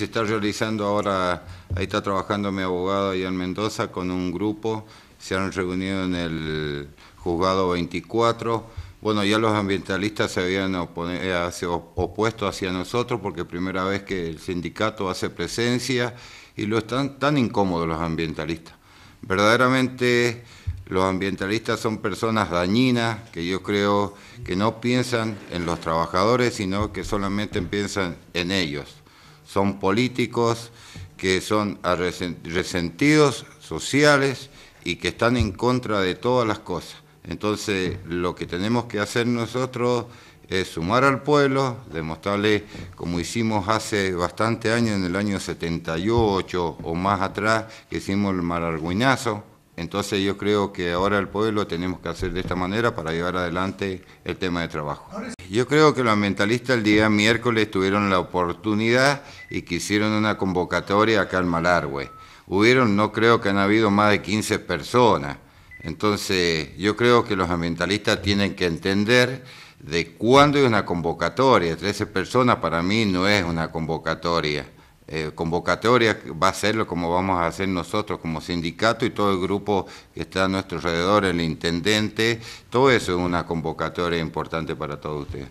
Se está realizando ahora, ahí está trabajando mi abogado allá en Mendoza con un grupo, se han reunido en el juzgado 24. Bueno, ya los ambientalistas se habían eh, opuesto hacia nosotros porque es primera vez que el sindicato hace presencia y lo están tan incómodos los ambientalistas. Verdaderamente los ambientalistas son personas dañinas que yo creo que no piensan en los trabajadores, sino que solamente piensan en ellos son políticos que son resentidos sociales y que están en contra de todas las cosas. Entonces, lo que tenemos que hacer nosotros es sumar al pueblo, demostrarle, como hicimos hace bastante años, en el año 78 o más atrás, que hicimos el mararguinazo. Entonces yo creo que ahora el pueblo tenemos que hacer de esta manera para llevar adelante el tema de trabajo. Yo creo que los ambientalistas el día miércoles tuvieron la oportunidad y que hicieron una convocatoria acá al Malargue. Hubieron, no creo que han habido más de 15 personas. Entonces, yo creo que los ambientalistas tienen que entender de cuándo es una convocatoria. 13 personas para mí no es una convocatoria. Eh, convocatoria va a serlo como vamos a hacer nosotros como sindicato y todo el grupo que está a nuestro alrededor, el intendente, todo eso es una convocatoria importante para todos ustedes.